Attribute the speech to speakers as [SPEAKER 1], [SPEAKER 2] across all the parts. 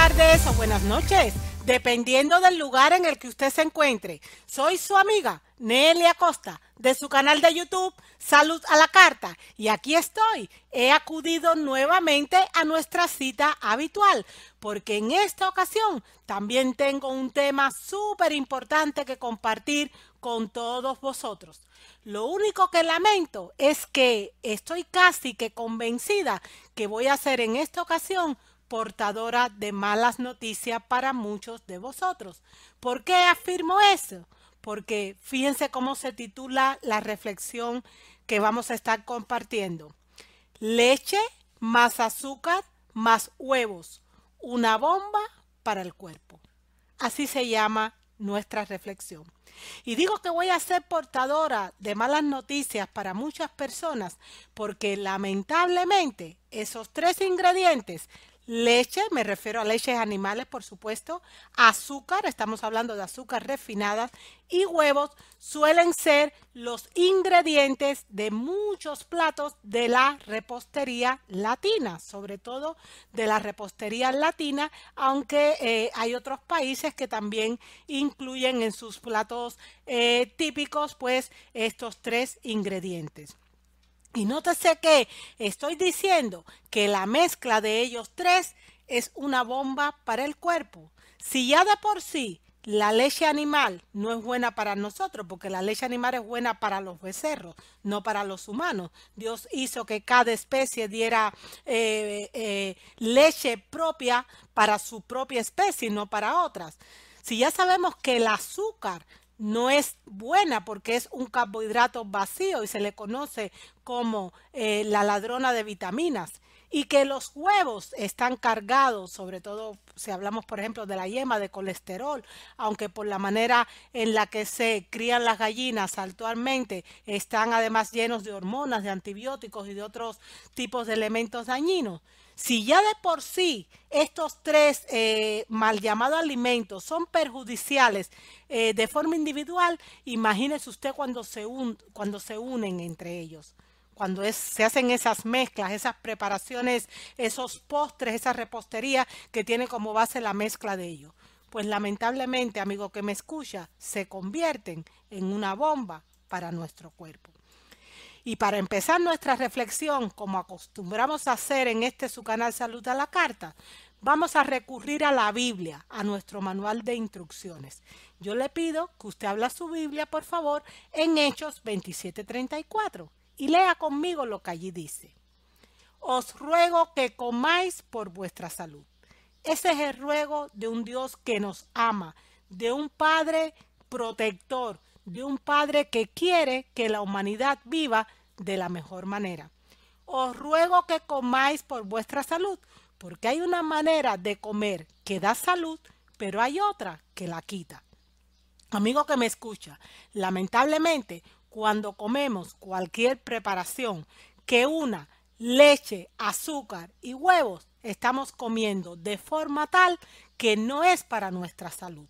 [SPEAKER 1] tardes o buenas noches, dependiendo del lugar en el que usted se encuentre. Soy su amiga Nelly Acosta de su canal de YouTube Salud a la Carta y aquí estoy. He acudido nuevamente a nuestra cita habitual porque en esta ocasión también tengo un tema súper importante que compartir con todos vosotros. Lo único que lamento es que estoy casi que convencida que voy a hacer en esta ocasión portadora de malas noticias para muchos de vosotros. ¿Por qué afirmo eso? Porque fíjense cómo se titula la reflexión que vamos a estar compartiendo. Leche más azúcar más huevos, una bomba para el cuerpo. Así se llama nuestra reflexión. Y digo que voy a ser portadora de malas noticias para muchas personas porque lamentablemente esos tres ingredientes leche, me refiero a leches animales, por supuesto, azúcar, estamos hablando de azúcar refinadas, y huevos suelen ser los ingredientes de muchos platos de la repostería latina, sobre todo de la repostería latina, aunque eh, hay otros países que también incluyen en sus platos eh, típicos, pues, estos tres ingredientes. Y nótese que estoy diciendo que la mezcla de ellos tres es una bomba para el cuerpo. Si ya de por sí la leche animal no es buena para nosotros, porque la leche animal es buena para los becerros, no para los humanos. Dios hizo que cada especie diera eh, eh, leche propia para su propia especie, no para otras. Si ya sabemos que el azúcar no es buena porque es un carbohidrato vacío y se le conoce como eh, la ladrona de vitaminas. Y que los huevos están cargados, sobre todo si hablamos, por ejemplo, de la yema de colesterol, aunque por la manera en la que se crían las gallinas actualmente, están además llenos de hormonas, de antibióticos y de otros tipos de elementos dañinos. Si ya de por sí estos tres eh, mal llamados alimentos son perjudiciales eh, de forma individual, imagínese usted cuando se, un, cuando se unen entre ellos, cuando se hacen esas mezclas, esas preparaciones, esos postres, esa repostería que tiene como base la mezcla de ellos. Pues lamentablemente, amigo que me escucha, se convierten en una bomba para nuestro cuerpo. Y para empezar nuestra reflexión, como acostumbramos a hacer en este su canal Salud a la Carta, vamos a recurrir a la Biblia, a nuestro manual de instrucciones. Yo le pido que usted habla su Biblia, por favor, en Hechos 27:34 y lea conmigo lo que allí dice. Os ruego que comáis por vuestra salud. Ese es el ruego de un Dios que nos ama, de un Padre protector, de un Padre que quiere que la humanidad viva de la mejor manera. Os ruego que comáis por vuestra salud, porque hay una manera de comer que da salud, pero hay otra que la quita. Amigo que me escucha, lamentablemente cuando comemos cualquier preparación que una leche, azúcar y huevos, estamos comiendo de forma tal que no es para nuestra salud.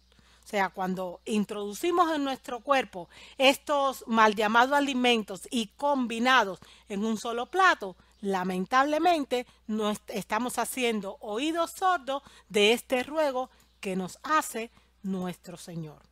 [SPEAKER 1] O sea, cuando introducimos en nuestro cuerpo estos mal llamados alimentos y combinados en un solo plato, lamentablemente no estamos haciendo oídos sordos de este ruego que nos hace nuestro Señor.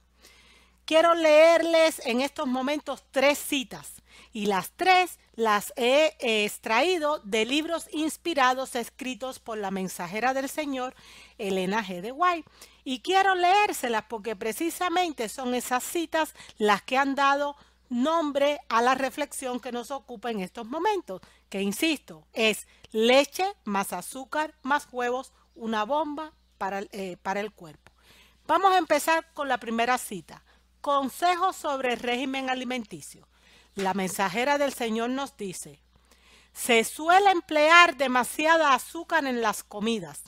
[SPEAKER 1] Quiero leerles en estos momentos tres citas y las tres las he extraído de libros inspirados escritos por la mensajera del Señor, Elena G. de Guay. Y quiero leérselas porque precisamente son esas citas las que han dado nombre a la reflexión que nos ocupa en estos momentos, que insisto, es leche más azúcar más huevos, una bomba para, eh, el cuerpo. Vamos a empezar con la primera cita. Consejos sobre el régimen alimenticio. La mensajera del Señor nos dice, se suele emplear demasiada azúcar en las comidas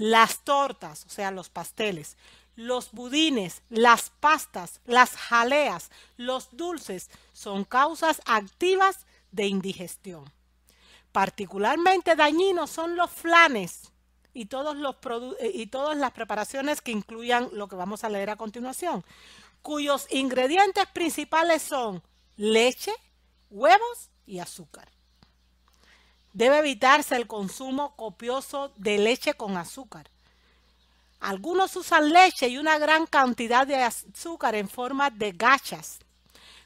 [SPEAKER 1] las tortas, o sea, los pasteles, los budines, las pastas, las jaleas, los dulces son causas activas de indigestión. Particularmente dañinos son los flanes y, todos los eh, y todas las preparaciones que incluyan lo que vamos a leer a continuación, cuyos ingredientes principales son leche, huevos y azúcar. Debe evitarse el consumo copioso de leche con azúcar. Algunos usan leche y una gran cantidad de azúcar en forma de gachas,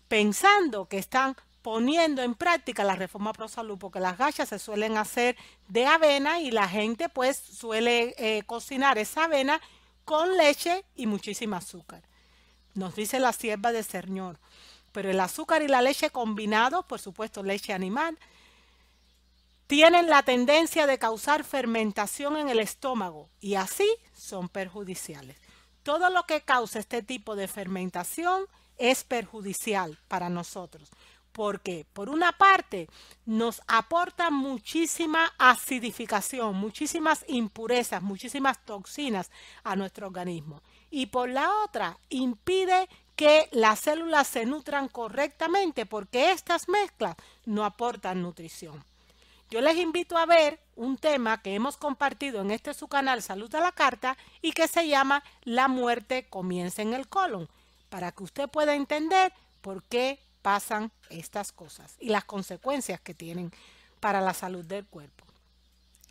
[SPEAKER 1] pensando que están poniendo en práctica la reforma pro salud, porque las gachas se suelen hacer de avena y la gente pues suele eh, cocinar esa avena con leche y muchísimo azúcar. Nos dice la sierva de Señor. Pero el azúcar y la leche combinados, por supuesto leche animal, tienen la tendencia de causar fermentación en el estómago y así son perjudiciales. Todo lo que causa este tipo de fermentación es perjudicial para nosotros porque por una parte nos aporta muchísima acidificación, muchísimas impurezas, muchísimas toxinas a nuestro organismo y por la otra impide que las células se nutran correctamente porque estas mezclas no aportan nutrición. Yo les invito a ver un tema que hemos compartido en este su canal Salud a la Carta y que se llama La muerte comienza en el colon, para que usted pueda entender por qué pasan estas cosas y las consecuencias que tienen para la salud del cuerpo.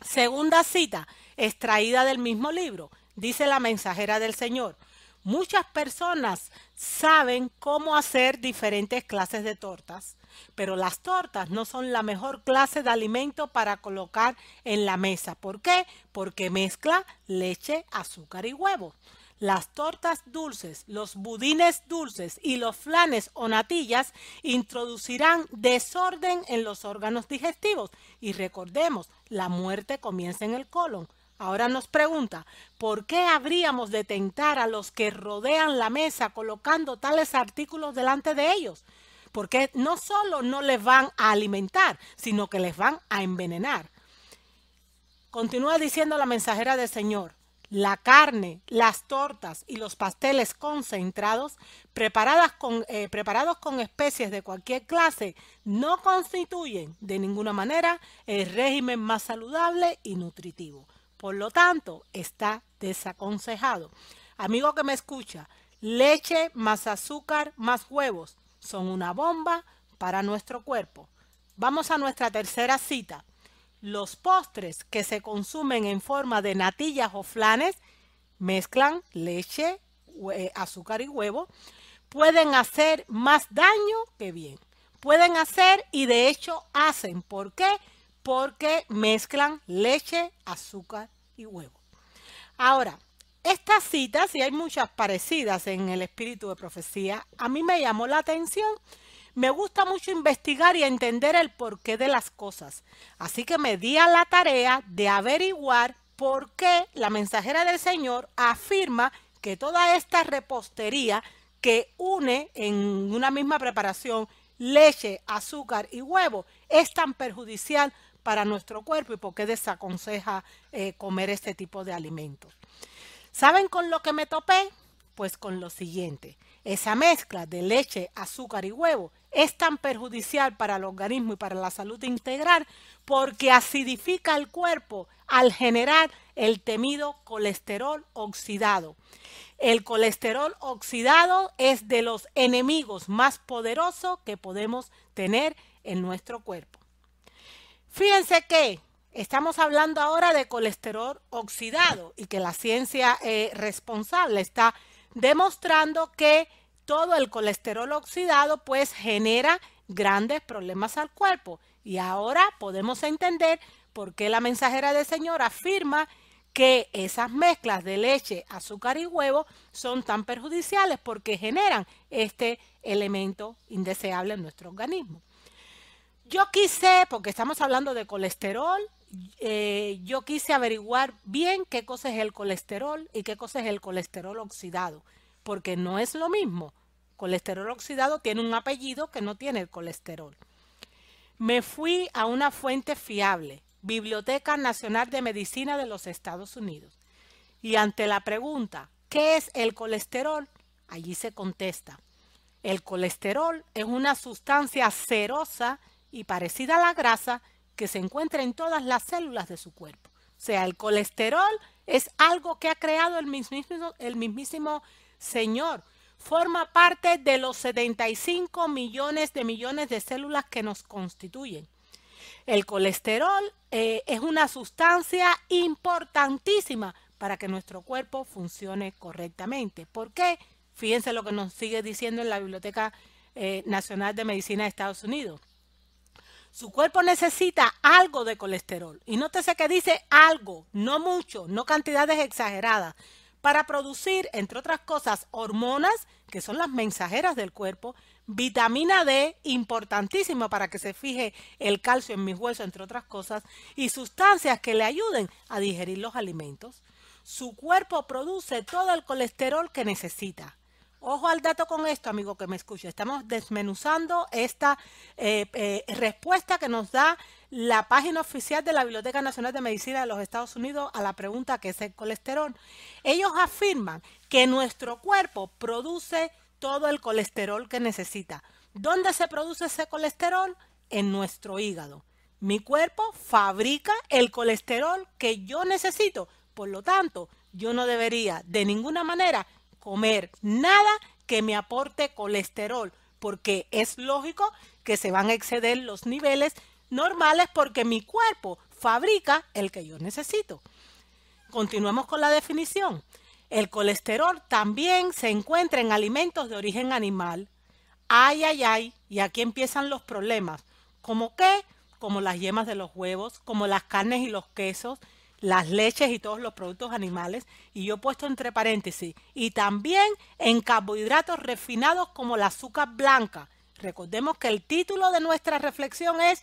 [SPEAKER 1] Segunda cita, extraída del mismo libro, dice la mensajera del Señor. Muchas personas saben cómo hacer diferentes clases de tortas, pero las tortas no son la mejor clase de alimento para colocar en la mesa. ¿Por qué? Porque mezcla leche, azúcar y huevo. Las tortas dulces, los budines dulces y los flanes o natillas introducirán desorden en los órganos digestivos. Y recordemos, la muerte comienza en el colon. Ahora nos pregunta, ¿por qué habríamos de tentar a los que rodean la mesa colocando tales artículos delante de ellos? porque no solo no les van a alimentar, sino que les van a envenenar. Continúa diciendo la mensajera del Señor, la carne, las tortas y los pasteles concentrados con, eh, preparados con especies de cualquier clase no constituyen de ninguna manera el régimen más saludable y nutritivo. Por lo tanto, está desaconsejado. Amigo que me escucha, leche más azúcar más huevos son una bomba para nuestro cuerpo. Vamos a nuestra tercera cita. Los postres que se consumen en forma de natillas o flanes mezclan leche, eh, azúcar y huevo, pueden hacer más daño que bien. Pueden hacer y de hecho hacen. ¿Por qué? Porque mezclan leche, azúcar y huevo. Ahora, estas citas, y hay muchas parecidas en el espíritu de profecía, a mí me llamó la atención. Me gusta mucho investigar y entender el porqué de las cosas. Así que me di a la tarea de averiguar por qué la mensajera del Señor afirma que toda esta repostería que une en una misma preparación leche, azúcar y huevo es tan perjudicial para nuestro cuerpo y por qué desaconseja eh, comer este tipo de alimentos. ¿Saben con lo que me topé? Pues con lo siguiente. Esa mezcla de leche, azúcar y huevo es tan perjudicial para el organismo y para la salud integral porque acidifica el cuerpo al generar el temido colesterol oxidado. El colesterol oxidado es de los enemigos más poderosos que podemos tener en nuestro cuerpo. Fíjense que Estamos hablando ahora de colesterol oxidado y que la ciencia eh, responsable está demostrando que todo el colesterol oxidado pues genera grandes problemas al cuerpo. Y ahora podemos entender por qué la mensajera de Señor afirma que esas mezclas de leche, azúcar y huevo son tan perjudiciales porque generan este elemento indeseable en nuestro organismo. Yo quise, porque estamos hablando de colesterol, eh, yo quise averiguar bien qué cosa es el colesterol y qué cosa es el colesterol oxidado, porque no es lo mismo. Colesterol oxidado tiene un apellido que no tiene el colesterol. Me fui a una fuente fiable, Biblioteca Nacional de Medicina de los Estados Unidos. Y ante la pregunta, ¿qué es el colesterol? Allí se contesta, el colesterol es una sustancia cerosa y parecida a la grasa que se encuentra en todas las células de su cuerpo. O sea, el colesterol es algo que ha creado el mismísimo, el mismísimo Señor. Forma parte de los 75 millones de millones de células que nos constituyen. El colesterol eh, es una sustancia importantísima para que nuestro cuerpo funcione correctamente. ¿Por qué? Fíjense lo que nos sigue diciendo en la Biblioteca eh, Nacional de Medicina de Estados Unidos. Su cuerpo necesita algo de colesterol. Y nótese que dice algo, no mucho, no cantidades exageradas, para producir, entre otras cosas, hormonas, que son las mensajeras del cuerpo, vitamina D, importantísima para que se fije el calcio en mis huesos, entre otras cosas, y sustancias que le ayuden a digerir los alimentos. Su cuerpo produce todo el colesterol que necesita Ojo al dato con esto, amigo que me escucha. Estamos desmenuzando esta eh, eh, respuesta que nos da la página oficial de la Biblioteca Nacional de Medicina de los Estados Unidos a la pregunta que es el colesterol. Ellos afirman que nuestro cuerpo produce todo el colesterol que necesita. ¿Dónde se produce ese colesterol? En nuestro hígado. Mi cuerpo fabrica el colesterol que yo necesito. Por lo tanto, yo no debería de ninguna manera comer nada que me aporte colesterol, porque es lógico que se van a exceder los niveles normales porque mi cuerpo fabrica el que yo necesito. Continuamos con la definición. El colesterol también se encuentra en alimentos de origen animal. Ay, ay, ay, y aquí empiezan los problemas. ¿Cómo qué? Como las yemas de los huevos, como las carnes y los quesos, las leches y todos los productos animales, y yo he puesto entre paréntesis, y también en carbohidratos refinados como la azúcar blanca. Recordemos que el título de nuestra reflexión es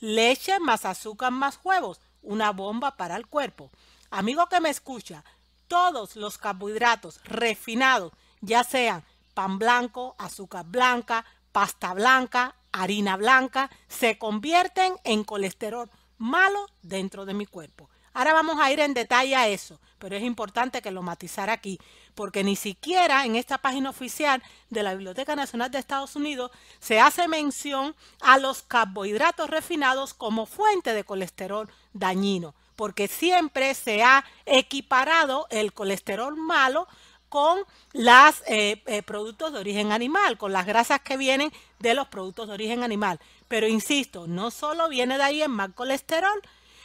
[SPEAKER 1] leche más azúcar más huevos, una bomba para el cuerpo. Amigo que me escucha, todos los carbohidratos refinados, ya sean pan blanco, azúcar blanca, pasta blanca, harina blanca, se convierten en colesterol malo dentro de mi cuerpo. Ahora vamos a ir en detalle a eso, pero es importante que lo matizar aquí, porque ni siquiera en esta página oficial de la Biblioteca Nacional de Estados Unidos se hace mención a los carbohidratos refinados como fuente de colesterol dañino, porque siempre se ha equiparado el colesterol malo con los eh, eh, productos de origen animal, con las grasas que vienen de los productos de origen animal. Pero insisto, no solo viene de ahí el mal colesterol,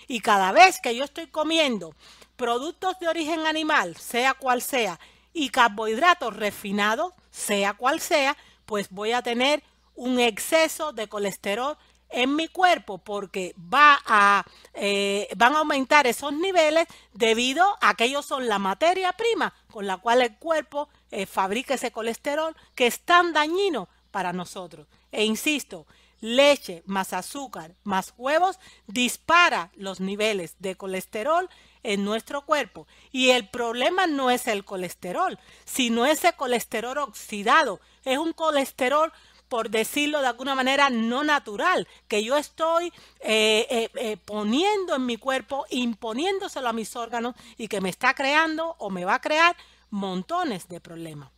[SPEAKER 1] y cada vez que yo estoy comiendo productos de origen animal, sea cual sea, y carbohidratos refinados, sea cual sea, pues voy a tener un exceso de colesterol en mi cuerpo porque va a, eh, van a aumentar esos niveles debido a que ellos son la materia prima con la cual el cuerpo eh, fabrica ese colesterol que es tan dañino para nosotros. E insisto, leche más azúcar más huevos dispara los niveles de colesterol en nuestro cuerpo. Y el problema no es el colesterol, sino ese colesterol oxidado. Es un colesterol por decirlo de alguna manera, no natural, que yo estoy eh, eh, eh, poniendo en mi cuerpo, imponiéndoselo a mis órganos y que me está creando o me va a crear montones de problemas.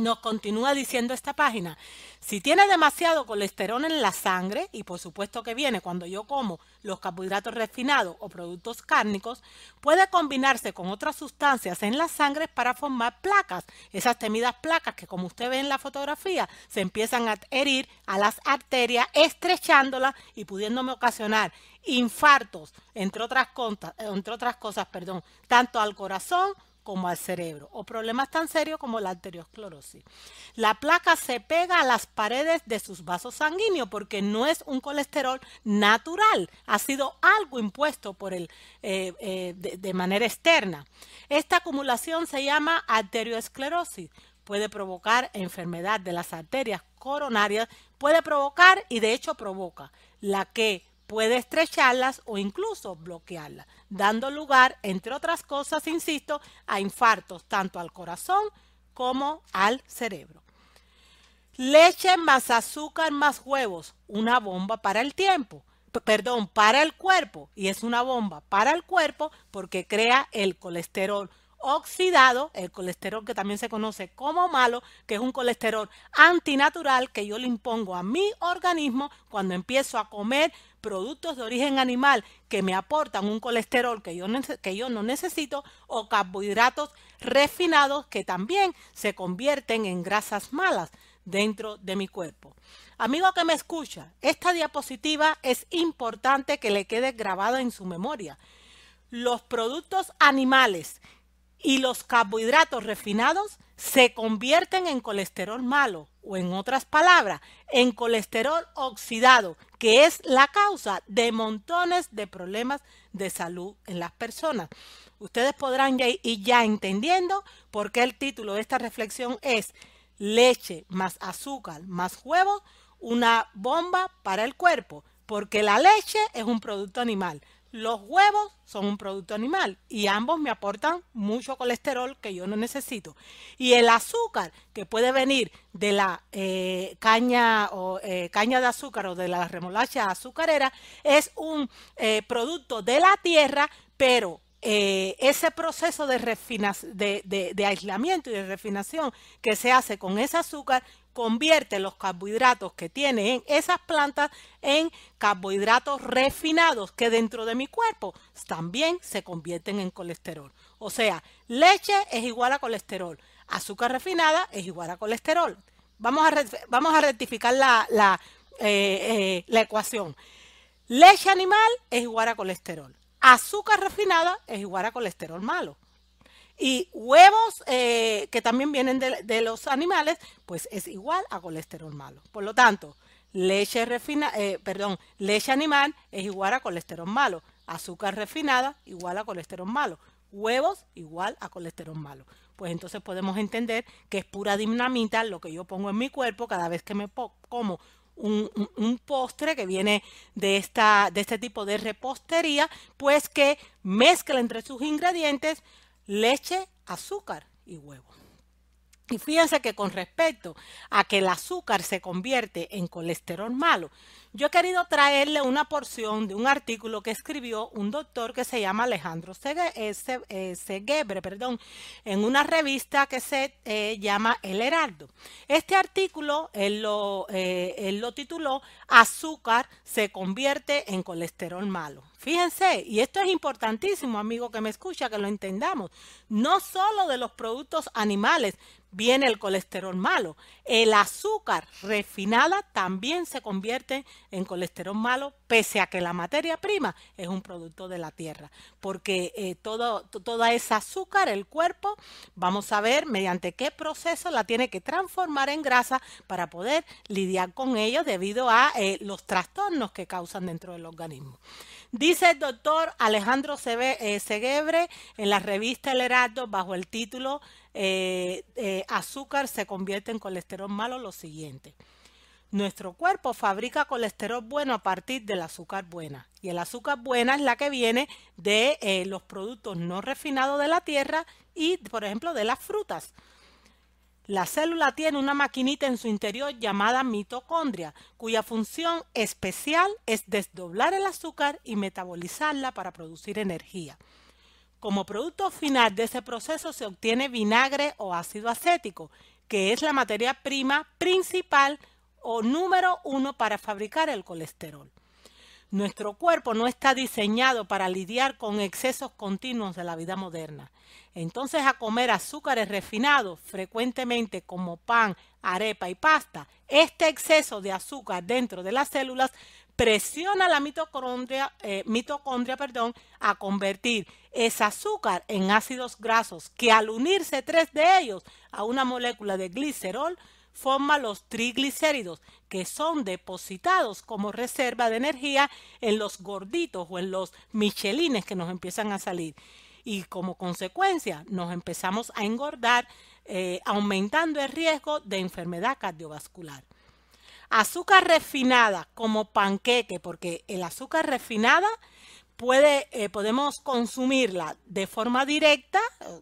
[SPEAKER 1] Nos continúa diciendo esta página, si tiene demasiado colesterol en la sangre, y por supuesto que viene cuando yo como los carbohidratos refinados o productos cárnicos, puede combinarse con otras sustancias en la sangre para formar placas, esas temidas placas que como usted ve en la fotografía, se empiezan a herir a las arterias, estrechándolas y pudiéndome ocasionar infartos, entre otras, entre otras cosas, perdón, tanto al corazón, como al cerebro o problemas tan serios como la arteriosclerosis. La placa se pega a las paredes de sus vasos sanguíneos porque no es un colesterol natural, ha sido algo impuesto por el, eh, eh, de manera externa. Esta acumulación se llama arteriosclerosis, puede provocar enfermedad de las arterias coronarias, puede provocar y de hecho provoca la que puede estrecharlas o incluso bloquearlas, dando lugar, entre otras cosas, insisto, a infartos tanto al corazón como al cerebro. Leche más azúcar más huevos, una bomba para el tiempo, perdón, para el cuerpo, y es una bomba para el cuerpo porque crea el colesterol, oxidado, el colesterol que también se conoce como malo, que es un colesterol antinatural que yo le impongo a mi organismo cuando empiezo a comer productos de origen animal que me aportan un colesterol que yo, que yo no necesito o carbohidratos refinados que también se convierten en grasas malas dentro de mi cuerpo. Amigo que me escucha, esta diapositiva es importante que le quede grabada en su memoria. Los productos animales y los carbohidratos refinados se convierten en colesterol malo o en otras palabras, en colesterol oxidado, que es la causa de montones de problemas de salud en las personas. Ustedes podrán ya ir ya entendiendo por qué el título de esta reflexión es leche más azúcar más huevo, una bomba para el cuerpo, porque la leche es un producto animal, los huevos son un producto animal y ambos me aportan mucho colesterol que yo no necesito. Y el azúcar que puede venir de la eh, caña o eh, caña de azúcar o de la remolacha azucarera es un eh, producto de la tierra, pero ese proceso de, de aislamiento y de refinación que se hace con ese azúcar convierte los carbohidratos que tiene en esas plantas en carbohidratos refinados que dentro de mi cuerpo también se convierten en colesterol. O sea, leche es igual a colesterol, azúcar refinada es igual a colesterol. Vamos a, vamos a rectificar la, eh, eh, la ecuación. Leche animal es igual a colesterol. Azúcar refinada es igual a colesterol malo. Y huevos eh, que también vienen de, los animales, pues es igual a colesterol malo. Por lo tanto, leche refina, eh, perdón, leche animal es igual a colesterol malo. Azúcar refinada igual a colesterol malo. Huevos igual a colesterol malo. Pues entonces podemos entender que es pura dinamita lo que yo pongo en mi cuerpo cada vez que me como un, postre que viene de, esta, de este tipo de repostería, pues que mezcla entre sus ingredientes leche, azúcar y huevo. Y fíjense que con respecto a que el azúcar se convierte en colesterol malo, yo he querido traerle una porción de un artículo que escribió un doctor que se llama Alejandro Segebre, eh, perdón, en una revista que se eh, llama El Heraldo. Este artículo él lo, eh, él lo tituló Azúcar se convierte en colesterol malo. Fíjense, y esto es importantísimo, amigo que me escucha, que lo entendamos, no solo de los productos animales, viene el colesterol malo. El azúcar refinada también se convierte en colesterol malo, pese a que la materia prima es un producto de la tierra, porque eh, todo, toda esa azúcar, el cuerpo, vamos a ver mediante qué proceso la tiene que transformar en grasa para poder lidiar con ello debido a eh, los trastornos que causan dentro del organismo. Dice el doctor Alejandro Segebre eh, en la revista El Heraldo bajo el título eh, eh, Azúcar se convierte en colesterol malo lo siguiente. Nuestro cuerpo fabrica colesterol bueno a partir del azúcar buena. Y el azúcar buena es la que viene de los productos no refinados de la tierra y, por ejemplo, de las frutas. La célula tiene una maquinita en su interior llamada mitocondria, cuya función especial es desdoblar el azúcar y metabolizarla para producir energía. Como producto final de ese proceso se obtiene vinagre o ácido acético, que es la materia prima principal o número uno para fabricar el colesterol. Nuestro cuerpo no está diseñado para lidiar con excesos continuos de la vida moderna. Entonces a comer azúcares refinados frecuentemente como pan, arepa y pasta, este exceso de azúcar dentro de las células presiona la mitocondria, eh, perdón, a convertir ese azúcar en ácidos grasos que al unirse tres de ellos a una molécula de glicerol forma los triglicéridos, que son depositados como reserva de energía en los gorditos o en los michelines que nos empiezan a salir. Y como consecuencia nos empezamos a engordar, eh, aumentando el riesgo de enfermedad cardiovascular. Azúcar refinada como panqueque, porque el azúcar refinada puede, eh, podemos consumirla de forma directa,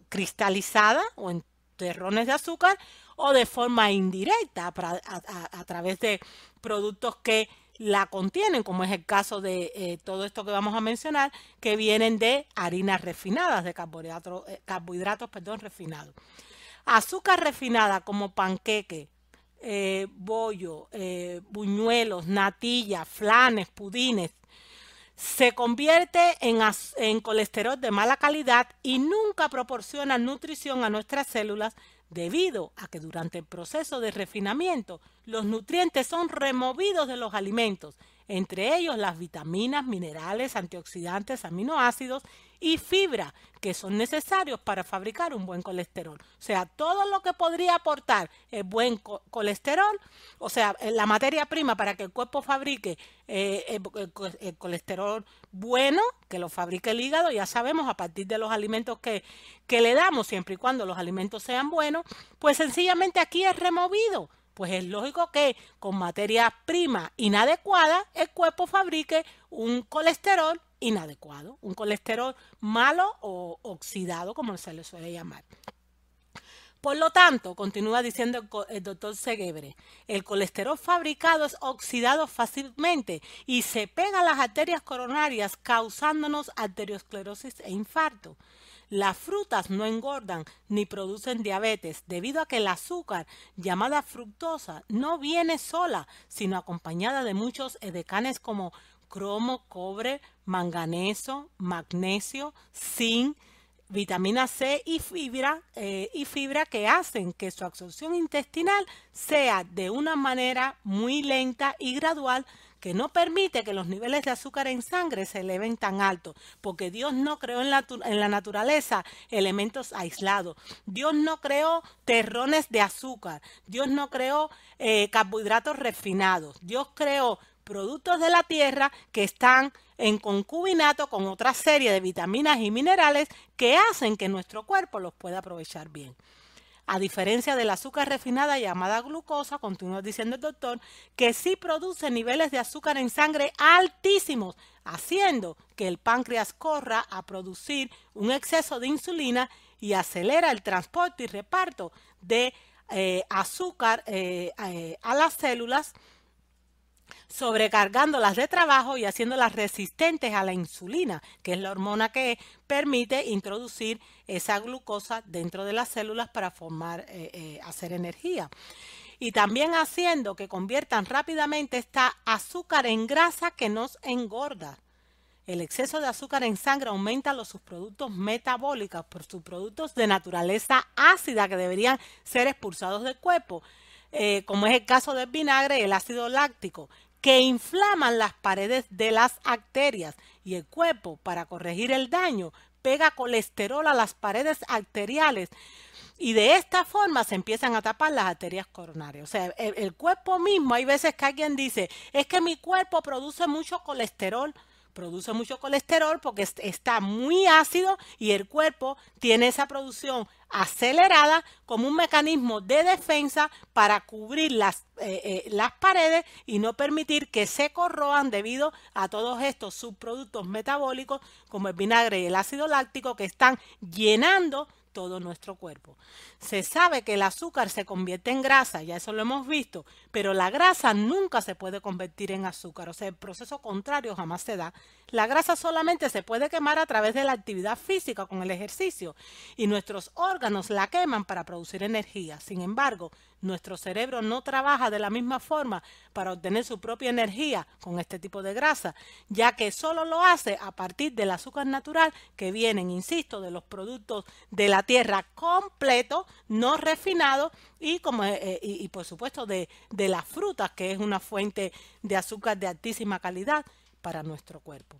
[SPEAKER 1] cristalizada o en terrones de azúcar o de forma indirecta a, través de productos que la contienen, como es el caso de eh, todo esto que vamos a mencionar, que vienen de harinas refinadas, de eh, carbohidratos, refinados. Azúcar refinada como panqueque, eh, bollo, buñuelos, natillas, flanes, pudines, se convierte en, en colesterol de mala calidad y nunca proporciona nutrición a nuestras células, debido a que durante el proceso de refinamiento los nutrientes son removidos de los alimentos, entre ellos las vitaminas, minerales, antioxidantes, aminoácidos y fibra que son necesarios para fabricar un buen colesterol. O sea, todo lo que podría aportar el buen colesterol, o sea, eh, la materia prima para que el cuerpo fabrique eh, el, el, colesterol bueno, que lo fabrique el hígado, ya sabemos a partir de los alimentos que, que le damos, siempre y cuando los alimentos sean buenos, pues sencillamente aquí es removido pues es lógico que con materia prima inadecuada el cuerpo fabrique un colesterol inadecuado, un colesterol malo o oxidado, como se le suele llamar. Por lo tanto, continúa diciendo el doctor Segebre, el colesterol fabricado es oxidado fácilmente y se pega a las arterias coronarias causándonos arteriosclerosis e infarto. Las frutas no engordan ni producen diabetes debido a que el azúcar, llamada fructosa, no viene sola, sino acompañada de muchos edecanes como cromo, cobre, manganeso, magnesio, zinc, vitamina C y fibra, eh, y fibra que hacen que su absorción intestinal sea de una manera muy lenta y gradual que no permite que los niveles de azúcar en sangre se eleven tan alto, porque Dios no creó en la, en la naturaleza elementos aislados. Dios no creó terrones de azúcar. Dios no creó eh, carbohidratos refinados. Dios creó productos de la tierra que están en concubinato con otra serie de vitaminas y minerales que hacen que nuestro cuerpo los pueda aprovechar bien. A diferencia del azúcar refinada llamada glucosa, continúa diciendo el doctor, que sí produce niveles de azúcar en sangre altísimos, haciendo que el páncreas corra a producir un exceso de insulina y acelera el transporte y reparto de eh, azúcar eh, eh, a las células sobrecargándolas de trabajo y haciéndolas resistentes a la insulina, que es la hormona que permite introducir esa glucosa dentro de las células para formar, eh, eh, hacer energía. Y también haciendo que conviertan rápidamente esta azúcar en grasa que nos engorda. El exceso de azúcar en sangre aumenta los subproductos metabólicos, por productos de naturaleza ácida que deberían ser expulsados del cuerpo, eh, como es el caso del vinagre y el ácido láctico, que inflaman las paredes de las arterias y el cuerpo, para corregir el daño, pega colesterol a las paredes arteriales y de esta forma se empiezan a tapar las arterias coronarias. O sea, el, cuerpo mismo, hay veces que alguien dice, es que mi cuerpo produce mucho colesterol produce mucho colesterol porque está muy ácido y el cuerpo tiene esa producción acelerada como un mecanismo de defensa para cubrir las, eh, eh, las paredes y no permitir que se corroan debido a todos estos subproductos metabólicos como el vinagre y el ácido láctico que están llenando todo nuestro cuerpo. Se sabe que el azúcar se convierte en grasa, ya eso lo hemos visto, pero la grasa nunca se puede convertir en azúcar, o sea, el proceso contrario jamás se da. La grasa solamente se puede quemar a través de la actividad física con el ejercicio y nuestros órganos la queman para producir energía. Sin embargo, nuestro cerebro no trabaja de la misma forma para obtener su propia energía con este tipo de grasa, ya que solo lo hace a partir del azúcar natural que vienen, insisto, de los productos de la tierra completo, no refinado y, como, eh, eh, y, por supuesto de, las frutas, que es una fuente de azúcar de altísima calidad para nuestro cuerpo.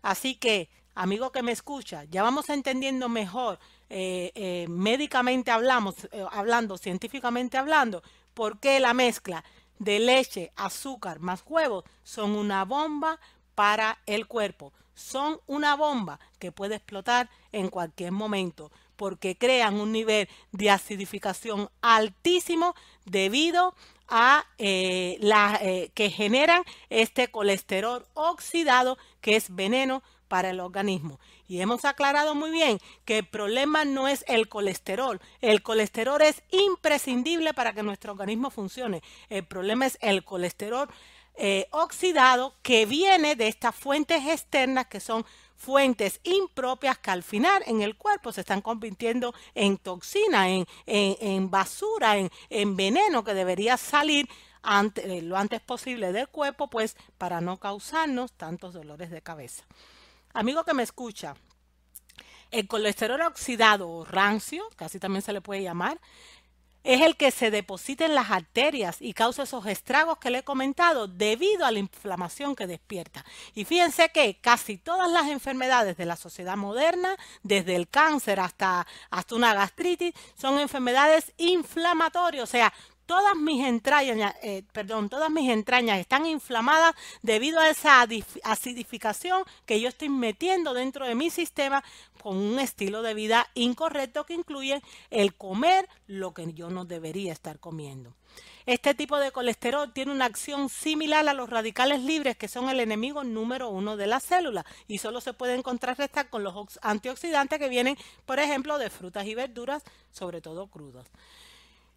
[SPEAKER 1] Así que, amigo que me escucha, ya vamos entendiendo mejor, eh, médicamente hablamos, hablando, científicamente hablando, por qué la mezcla de leche, azúcar más huevos son una bomba para el cuerpo. Son una bomba que puede explotar en cualquier momento porque crean un nivel de acidificación altísimo debido a eh, eh, que generan este colesterol oxidado que es veneno para el organismo. Y hemos aclarado muy bien que el problema no es el colesterol. El colesterol es imprescindible para que nuestro organismo funcione. El problema es el colesterol eh, oxidado que viene de estas fuentes externas que son fuentes impropias que al final en el cuerpo se están convirtiendo en toxina, en, basura, en, veneno que debería salir eh, lo antes posible del cuerpo, pues para no causarnos tantos dolores de cabeza. Amigo que me escucha, el colesterol oxidado o rancio, casi también se le puede llamar, es el que se deposita en las arterias y causa esos estragos que le he comentado debido a la inflamación que despierta. Y fíjense que casi todas las enfermedades de la sociedad moderna, desde el cáncer hasta, hasta una gastritis, son enfermedades inflamatorias, o sea, todas mis entrañas, eh, perdón, todas mis entrañas están inflamadas debido a esa acidificación que yo estoy metiendo dentro de mi sistema con un estilo de vida incorrecto que incluye el comer lo que yo no debería estar comiendo. Este tipo de colesterol tiene una acción similar a los radicales libres, que son el enemigo número uno de las células, y solo se pueden contrarrestar con los antioxidantes que vienen, por ejemplo, de frutas y verduras, sobre todo crudas.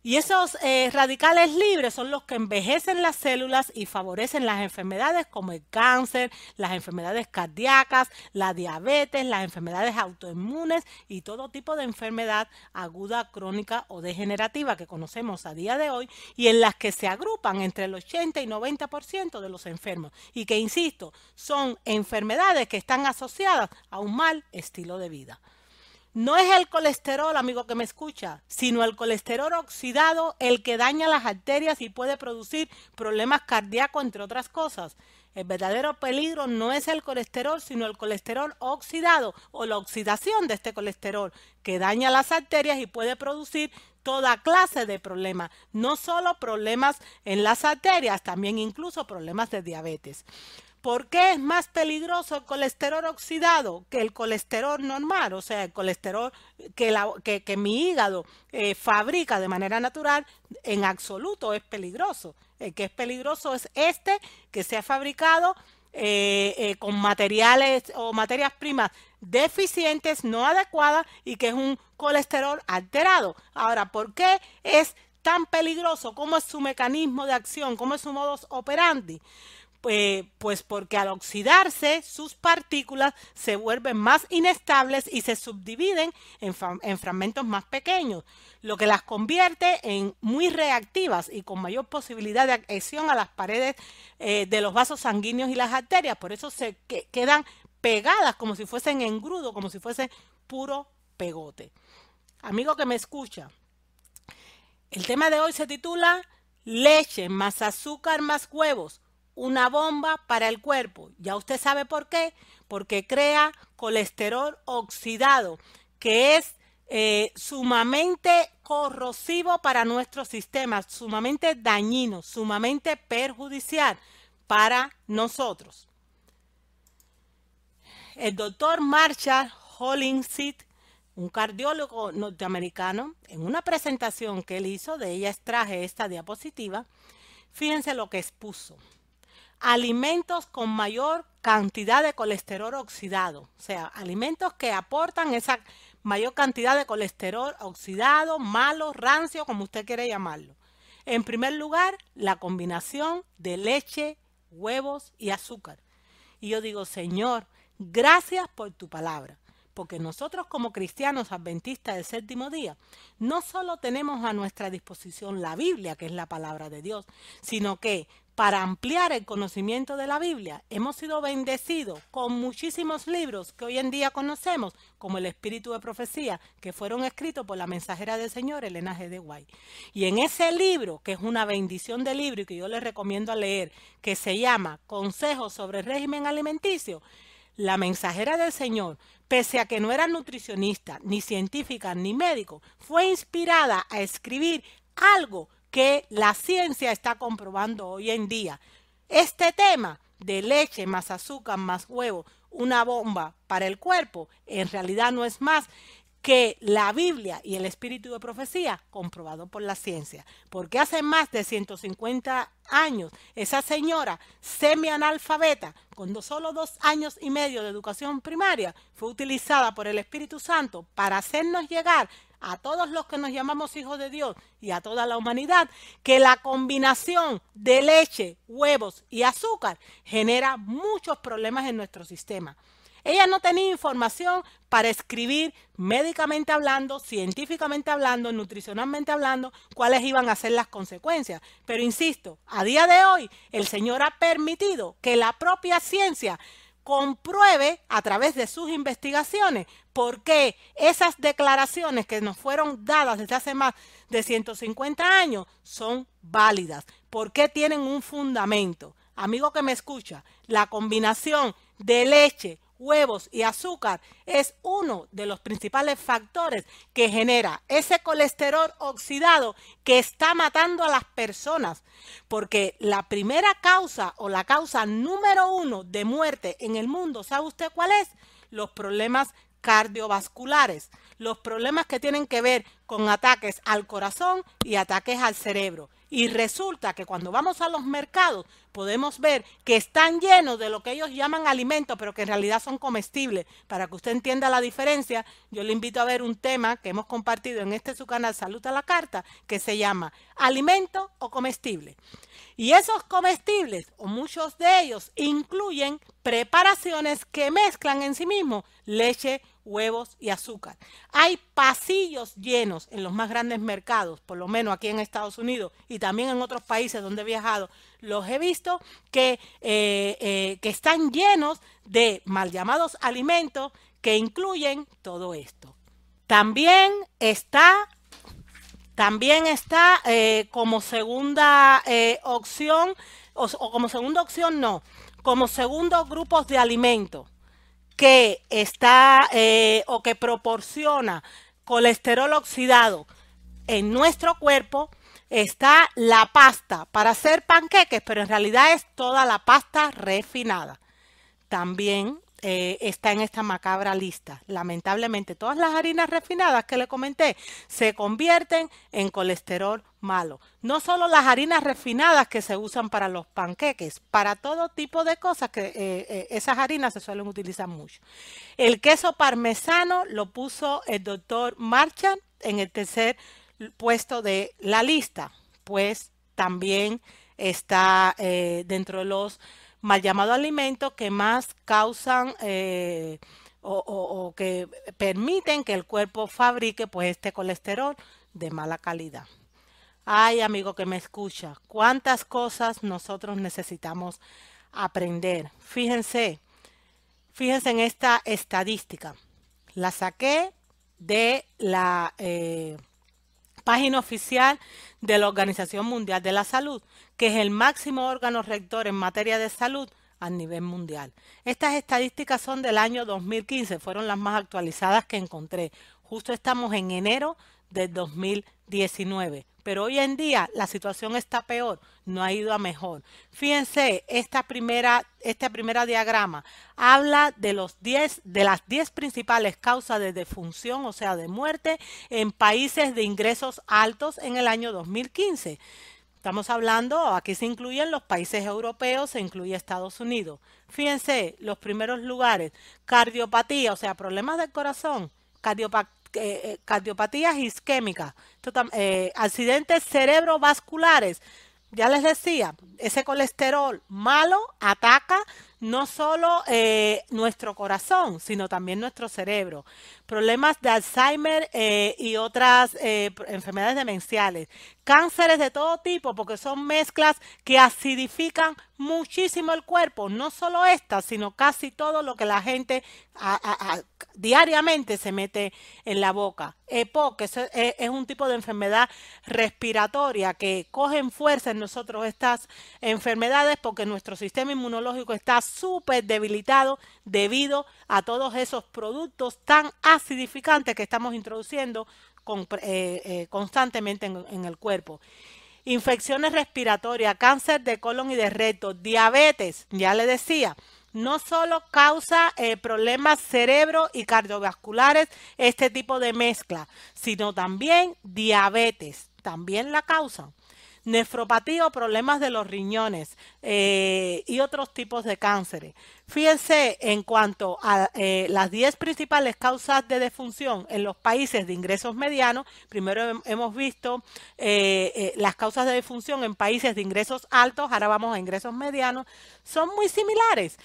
[SPEAKER 1] Y esos eh, radicales libres son los que envejecen las células y favorecen las enfermedades como el cáncer, las enfermedades cardíacas, la diabetes, las enfermedades autoinmunes y todo tipo de enfermedad aguda, crónica o degenerativa que conocemos a día de hoy y en las que se agrupan entre el 80 y 90% de los enfermos. Y que, insisto, son enfermedades que están asociadas a un mal estilo de vida. No es el colesterol, amigo que me escucha, sino el colesterol oxidado el que daña las arterias y puede producir problemas cardíacos, entre otras cosas. El verdadero peligro no es el colesterol, sino el colesterol oxidado o la oxidación de este colesterol que daña las arterias y puede producir toda clase de problemas, no solo problemas en las arterias, también incluso problemas de diabetes. ¿Por qué es más peligroso el colesterol oxidado que el colesterol normal? O sea, el colesterol que, mi hígado eh, fabrica de manera natural, en absoluto es peligroso. El que es peligroso es este que se ha fabricado eh, eh, con materiales o materias primas deficientes, no adecuadas y que es un colesterol alterado. Ahora, ¿por qué es tan peligroso? ¿Cómo es su mecanismo de acción? ¿Cómo es su modus operandi? Eh, pues porque al oxidarse sus partículas se vuelven más inestables y se subdividen en, fragmentos más pequeños, lo que las convierte en muy reactivas y con mayor posibilidad de adhesión a las paredes eh, de los vasos sanguíneos y las arterias. Por eso se quedan pegadas como si fuesen engrudo, como si fuese puro pegote. Amigo que me escucha, el tema de hoy se titula leche más azúcar más huevos, una bomba para el cuerpo. Ya usted sabe por qué, porque crea colesterol oxidado, que es eh, sumamente corrosivo para nuestro sistema, sumamente dañino, sumamente perjudicial para nosotros. El doctor Marshall Hollingsit, un cardiólogo norteamericano, en una presentación que él hizo, de ella extraje esta diapositiva, fíjense lo que expuso alimentos con mayor cantidad de colesterol oxidado, o sea, alimentos que aportan esa mayor cantidad de colesterol oxidado, malo, rancio, como usted quiere llamarlo. En primer lugar, la combinación de leche, huevos y azúcar. Y yo digo, Señor, gracias por tu palabra, porque nosotros como cristianos adventistas del séptimo día, no solo tenemos a nuestra disposición la Biblia, que es la palabra de Dios, sino que para ampliar el conocimiento de la Biblia, hemos sido bendecidos con muchísimos libros que hoy en día conocemos, como El Espíritu de Profecía, que fueron escritos por la mensajera del Señor, Elena G. de Guay. Y en ese libro, que es una bendición de libro y que yo les recomiendo a leer, que se llama Consejos sobre régimen alimenticio, la mensajera del Señor, pese a que no era nutricionista, ni científica, ni médico, fue inspirada a escribir algo que la ciencia está comprobando hoy en día. Este tema de leche más azúcar más huevo, una bomba para el cuerpo, en realidad no es más que la Biblia y el espíritu de profecía comprobado por la ciencia. Porque hace más de 150 años esa señora semianalfabeta, con solo dos años y medio de educación primaria, fue utilizada por el Espíritu Santo para hacernos llegar a todos los que nos llamamos hijos de Dios y a toda la humanidad, que la combinación de leche, huevos y azúcar genera muchos problemas en nuestro sistema. Ella no tenía información para escribir médicamente hablando, científicamente hablando, nutricionalmente hablando, cuáles iban a ser las consecuencias. Pero insisto, a día de hoy el Señor ha permitido que la propia ciencia compruebe a través de sus investigaciones por qué esas declaraciones que nos fueron dadas desde hace más de 150 años son válidas, por qué tienen un fundamento. Amigo que me escucha, la combinación de leche huevos y azúcar es uno de los principales factores que genera ese colesterol oxidado que está matando a las personas. Porque la primera causa o la causa número uno de muerte en el mundo, ¿sabe usted cuál es? Los problemas cardiovasculares, los problemas que tienen que ver con ataques al corazón y ataques al cerebro. Y resulta que cuando vamos a los mercados podemos ver que están llenos de lo que ellos llaman alimentos, pero que en realidad son comestibles. Para que usted entienda la diferencia, yo le invito a ver un tema que hemos compartido en este su canal Salud a la Carta, que se llama alimento o comestible. Y esos comestibles, o muchos de ellos, incluyen preparaciones que mezclan en sí mismos leche, huevos y azúcar. Hay pasillos llenos en los más grandes mercados, por lo menos aquí en Estados Unidos y también en otros países donde he viajado, los he visto eh, eh, que, están llenos de mal llamados alimentos que incluyen todo esto. También está, también está eh, como segunda opción, o, como segunda opción no, como segundo grupo de alimentos que está o que proporciona colesterol oxidado en nuestro cuerpo está la pasta para hacer panqueques, pero en realidad es toda la pasta refinada. También eh, está en esta macabra lista. Lamentablemente, todas las harinas refinadas que le comenté se convierten en colesterol malo. No solo las harinas refinadas que se usan para los panqueques, para todo tipo de cosas que eh, eh, esas harinas se suelen utilizar mucho. El queso parmesano lo puso el doctor Marchand en el tercer puesto de la lista, pues también está eh, dentro de los mal llamados alimentos que más causan eh, o, que permiten que el cuerpo fabrique pues este colesterol de mala calidad. Ay, amigo que me escucha, cuántas cosas nosotros necesitamos aprender. Fíjense, fíjense en esta estadística. La saqué de la eh, página oficial de la Organización Mundial de la Salud, que es el máximo órgano rector en materia de salud a nivel mundial. Estas estadísticas son del año 2015, fueron las más actualizadas que encontré. Justo estamos en enero de 2019. Pero hoy en día la situación está peor, no ha ido a mejor. Fíjense, esta primera, este primer diagrama habla de, los 10, de las 10 principales causas de defunción, o sea, de muerte, en países de ingresos altos en el año 2015. Estamos hablando, aquí se incluyen los países europeos, se incluye Estados Unidos. Fíjense, los primeros lugares, cardiopatía, o sea, problemas del corazón, cardiopatía eh, eh, cardiopatías isquémicas, eh, accidentes cerebrovasculares. Ya les decía, ese colesterol malo ataca no solo nuestro corazón, sino también nuestro cerebro. Problemas de Alzheimer y otras enfermedades demenciales. Cánceres de todo tipo, porque son mezclas que acidifican muchísimo el cuerpo, no solo esta, sino casi todo lo que la gente diariamente se mete en la boca. EPOC es, es, un tipo de enfermedad respiratoria que cogen fuerza en nosotros estas enfermedades porque nuestro sistema inmunológico está súper debilitado debido a todos esos productos tan acidificantes que estamos introduciendo eh, eh, constantemente en el cuerpo infecciones respiratorias, cáncer de colon y de recto, diabetes, ya le decía, no solo causa eh, problemas cerebro y cardiovasculares este tipo de mezcla, sino también diabetes, también la causa nefropatía o problemas de los riñones eh, y otros tipos de cánceres. Fíjense en cuanto a eh, las 10 principales causas de defunción en los países de ingresos medianos. Primero hemos visto eh, las causas de defunción en países de ingresos altos, ahora vamos a ingresos medianos. Son muy similares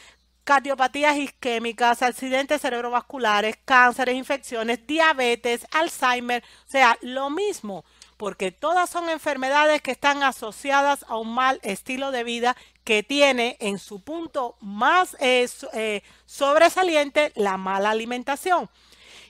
[SPEAKER 1] cardiopatías isquémicas, accidentes cerebrovasculares, cánceres, infecciones, diabetes, Alzheimer, o sea, lo mismo porque todas son enfermedades que están asociadas a un mal estilo de vida que tiene en su punto más eh, eh, sobresaliente la mala alimentación.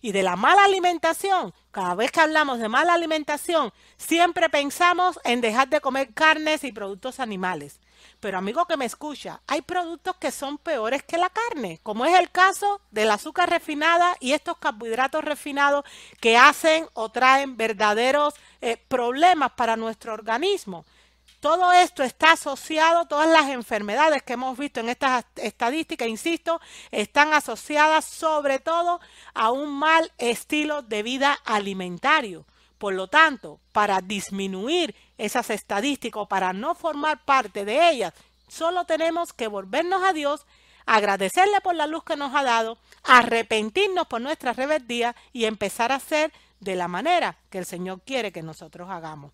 [SPEAKER 1] Y de la mala alimentación, cada vez que hablamos de mala alimentación, siempre pensamos en dejar de comer carnes y productos animales. Pero amigo que me escucha, hay productos que son peores que la carne, como es el caso del azúcar refinada y estos carbohidratos refinados que hacen o traen verdaderos eh, problemas para nuestro organismo. Todo esto está asociado, todas las enfermedades que hemos visto en estas estadísticas, insisto, están asociadas sobre todo a un mal estilo de vida alimentario. Por lo tanto, para disminuir esas estadísticas, para no formar parte de ellas. Solo tenemos que volvernos a Dios, agradecerle por la luz que nos ha dado, arrepentirnos por nuestras rebeldías y empezar a hacer de la manera que el Señor quiere que nosotros hagamos.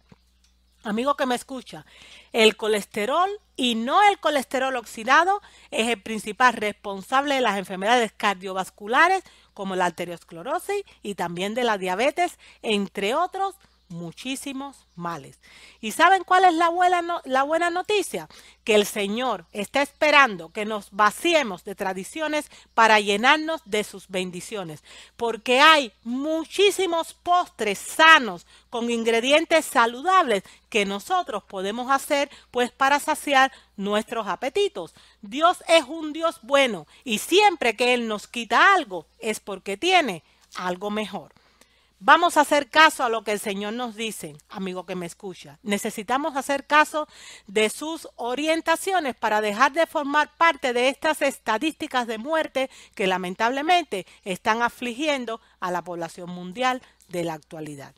[SPEAKER 1] Amigo que me escucha, el colesterol y no el colesterol oxidado es el principal responsable de las enfermedades cardiovasculares como la arteriosclerosis y también de la diabetes, entre otros muchísimos males. ¿Y saben cuál es la buena, la buena noticia? Que el Señor está esperando que nos vaciemos de tradiciones para llenarnos de sus bendiciones, porque hay muchísimos postres sanos con ingredientes saludables que nosotros podemos hacer pues para saciar nuestros apetitos. Dios es un Dios bueno y siempre que Él nos quita algo es porque tiene algo mejor. Vamos a hacer caso a lo que el Señor nos dice, amigo que me escucha. Necesitamos hacer caso de sus orientaciones para dejar de formar parte de estas estadísticas de muerte que lamentablemente están afligiendo a la población mundial de la actualidad.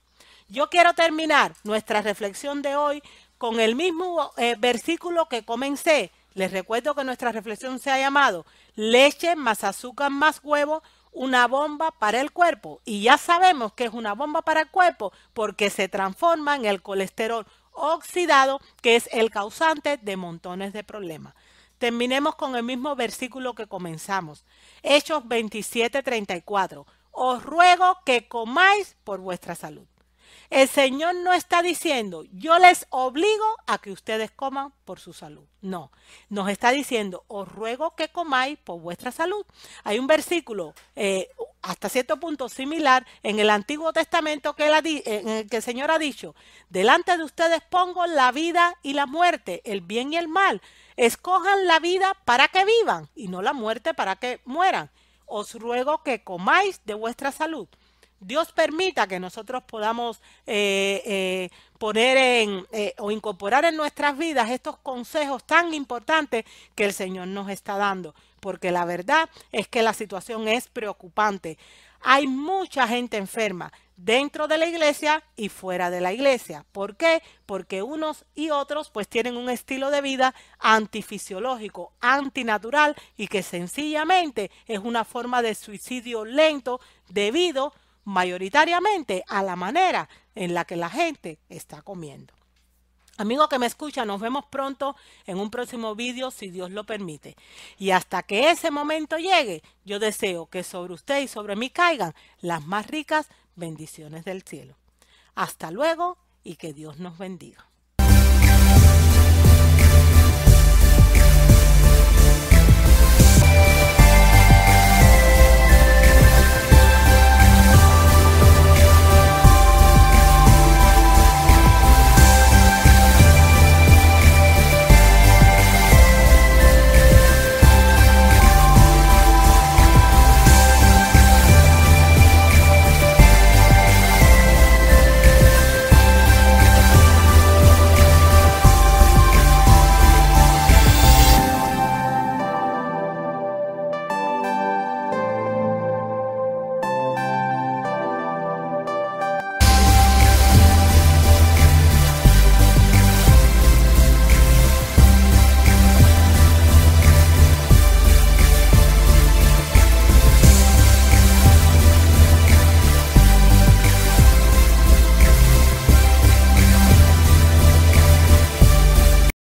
[SPEAKER 1] Yo quiero terminar nuestra reflexión de hoy con el mismo eh, versículo que comencé. Les recuerdo que nuestra reflexión se ha llamado leche más azúcar más huevo una bomba para el cuerpo. Y ya sabemos que es una bomba para el cuerpo porque se transforma en el colesterol oxidado, que es el causante de montones de problemas. Terminemos con el mismo versículo que comenzamos. Hechos 34. Os ruego que comáis por vuestra salud. El Señor no está diciendo, yo les obligo a que ustedes coman por su salud. No, nos está diciendo, os ruego que comáis por vuestra salud. Hay un versículo eh, hasta cierto punto similar en el Antiguo Testamento que, en el que el Señor ha dicho, delante de ustedes pongo la vida y la muerte, el bien y el mal. Escojan la vida para que vivan y no la muerte para que mueran. Os ruego que comáis de vuestra salud. Dios permita que nosotros podamos eh, eh, poner en eh, o incorporar en nuestras vidas estos consejos tan importantes que el Señor nos está dando, porque la verdad es que la situación es preocupante. Hay mucha gente enferma dentro de la iglesia y fuera de la iglesia. ¿Por qué? Porque unos y otros pues tienen un estilo de vida antifisiológico, antinatural y que sencillamente es una forma de suicidio lento debido a mayoritariamente a la manera en la que la gente está comiendo. Amigo que me escucha, nos vemos pronto en un próximo vídeo, si Dios lo permite. Y hasta que ese momento llegue, yo deseo que sobre usted y sobre mí caigan las más ricas bendiciones del cielo. Hasta luego y que Dios nos bendiga.